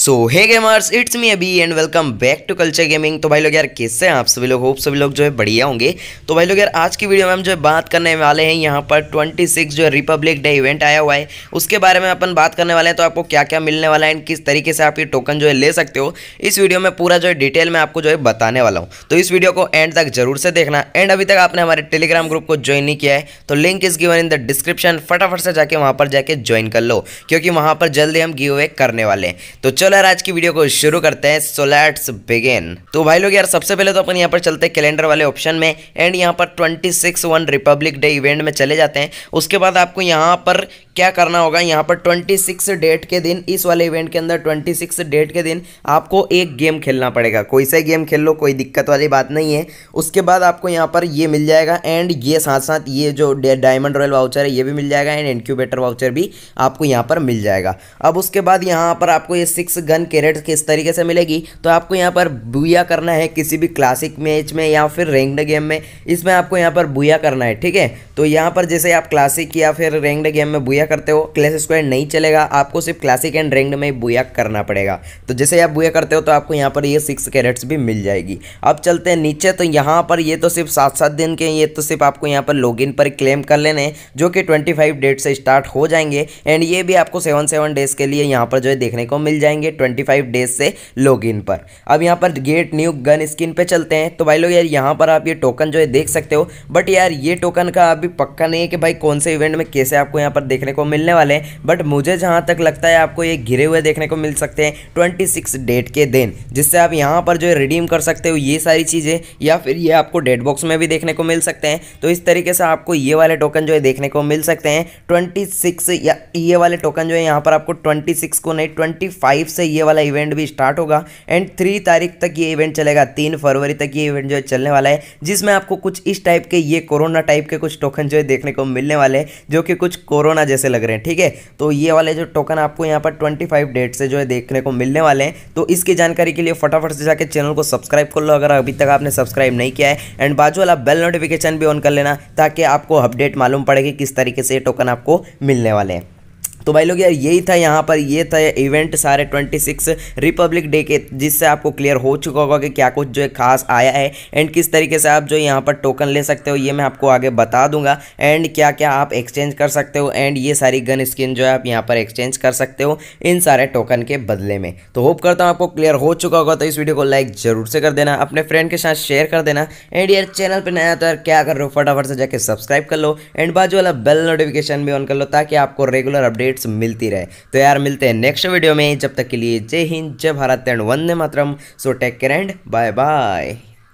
so hey gamers it's me Abhi and welcome back to Culture Gaming तो भाई लोग यार कैसे हैं आप सभी लोग होप सभी लोग जो है बढ़िया होंगे तो भाई लोग यार आज की वीडियो में हम जो है बात करने वाले हैं यहाँ पर 26 जो है रिपब्लिक डे इवेंट आया हुआ है उसके बारे में अपन बात करने वाले हैं तो आपको क्या क्या मिलने वाला है एंड किस तरीके से आप ये टोकन जो है ले सकते हो इस वीडियो में पूरा जो है डिटेल में आपको जो है बताने वाला हूँ तो इस वीडियो को एंड तक जरूर से देखना एंड अभी तक आपने हमारे टेलीग्राम ग्रुप को ज्वाइन नहीं किया है तो link is given in the description फटाफट से जाके वहाँ पर जाके ज्वाइन कर लो क्योंकि वहाँ पर जल्दी हम गिव अवे करने वाले हैं तो चलो चलो आज की वीडियो को शुरू करते हैं सो लेट्स बिगिन तो भाई लोग यार सबसे पहले तो अपन यहाँ पर चलते हैं कैलेंडर वाले ऑप्शन में एंड यहाँ पर twenty six one republic day event में चले जाते हैं उसके बाद आपको यहाँ पर क्या करना होगा यहाँ पर 26 डेट के दिन इस वाले इवेंट के अंदर 26 डेट के दिन आपको एक गेम खेलना पड़ेगा कोई सा गेम खेल लो कोई दिक्कत वाली बात नहीं है उसके बाद आपको यहाँ पर ये मिल जाएगा एंड ये साथ साथ ये जो डायमंड रॉयल वाउचर है ये भी मिल जाएगा एंड इनक्यूबेटर वाउचर भी आपको यहाँ पर मिल जाएगा अब उसके बाद यहाँ पर आपको ये सिक्स गन कैरेट किस तरीके से मिलेगी तो आपको यहाँ पर बुया करना है किसी भी क्लासिक मैच में या फिर रेंगड गेम में इसमें आपको यहाँ पर बुया करना है ठीक है तो यहाँ पर जैसे आप क्लासिक या फिर रेंगड गेम में बुया करते हो क्लैश स्क्वायर नहीं चलेगा आपको सिर्फ क्लासिक एंड रेंग में बुया करना पड़ेगा तो जैसे आप बुया करते हो तो आपको यहाँ पर ये सिक्स कैरेट्स भी मिल जाएगी अब चलते हैं नीचे तो यहाँ पर ये तो सिर्फ सात सात दिन के ये तो सिर्फ आपको यहाँ पर लॉग पर क्लेम कर लेने जो कि ट्वेंटी फाइव डेट से स्टार्ट हो जाएंगे एंड ये भी आपको सेवन सेवन डेज के लिए यहाँ पर जो है देखने को मिल जाएंगे ट्वेंटी फाइव डेज से लॉग पर अब यहाँ पर गेट न्यू गन स्किन पर चलते हैं तो भाई लोग यार यहाँ पर आप ये टोकन जो है देख सकते हो बट यार ये टोकन का अभी पक्का नहीं है कि भाई कौन से इवेंट में कैसे आपको यहाँ पर देखने देखने को मिलने वाले हैं बट मुझे जहां तक लगता है आपको ये घिरे हुए देखने को मिल सकते हैं ट्वेंटी सिक्स डेट के दिन जिससे आप यहाँ पर जो है रिडीम कर सकते हो ये सारी चीज़ें या फिर ये आपको डेट बॉक्स में भी देखने को मिल सकते हैं तो इस तरीके से आपको ये वाले टोकन जो है देखने को मिल सकते हैं ट्वेंटी सिक्स या ये वाले टोकन जो है यहाँ पर आपको ट्वेंटी सिक्स को नहीं ट्वेंटी फाइव से ये वाला इवेंट भी स्टार्ट होगा एंड थ्री तारीख तक ये इवेंट चलेगा तीन फरवरी तक ये इवेंट जो है चलने वाला है जिसमें आपको कुछ इस टाइप के ये कोरोना टाइप के कुछ टोकन जो है देखने को मिलने वाले हैं जो कि कुछ कोरोना जैसे पैसे लग रहे हैं ठीक है तो ये वाले जो टोकन आपको यहाँ पर ट्वेंटी फाइव डेट से जो है देखने को मिलने वाले हैं तो इसकी जानकारी के लिए फटाफट से जाकर चैनल को सब्सक्राइब कर लो अगर अभी तक आपने सब्सक्राइब नहीं किया है एंड बाजू वाला बेल नोटिफिकेशन भी ऑन कर लेना ताकि आपको अपडेट मालूम पड़ेगी किस तरीके से ये टोकन आपको मिलने वाले हैं तो भाई लोग यार यही था यहाँ पर ये था इवेंट सारे 26 रिपब्लिक डे के जिससे आपको क्लियर हो चुका होगा कि क्या कुछ जो है खास आया है एंड किस तरीके से आप जो यहाँ पर टोकन ले सकते हो ये मैं आपको आगे बता दूंगा एंड क्या क्या आप एक्सचेंज कर सकते हो एंड ये सारी गन स्किन जो है आप यहाँ पर एक्सचेंज कर सकते हो इन सारे टोकन के बदले में तो होप करता हूँ आपको क्लियर हो चुका होगा तो इस वीडियो को लाइक जरूर से कर देना अपने फ्रेंड के साथ शेयर कर देना एंड यार चैनल पर नया तो यार क्या कर रहे हो फटाफट से जाकर सब्सक्राइब कर लो एंड बाजू वाला बेल नोटिफिकेशन भी ऑन कर लो ताकि आपको रेगुलर अपडेट अपडेट्स मिलती रहे तो यार मिलते हैं नेक्स्ट वीडियो में जब तक के लिए जय हिंद जय भारत एंड वंदे मातरम so take care and bye bye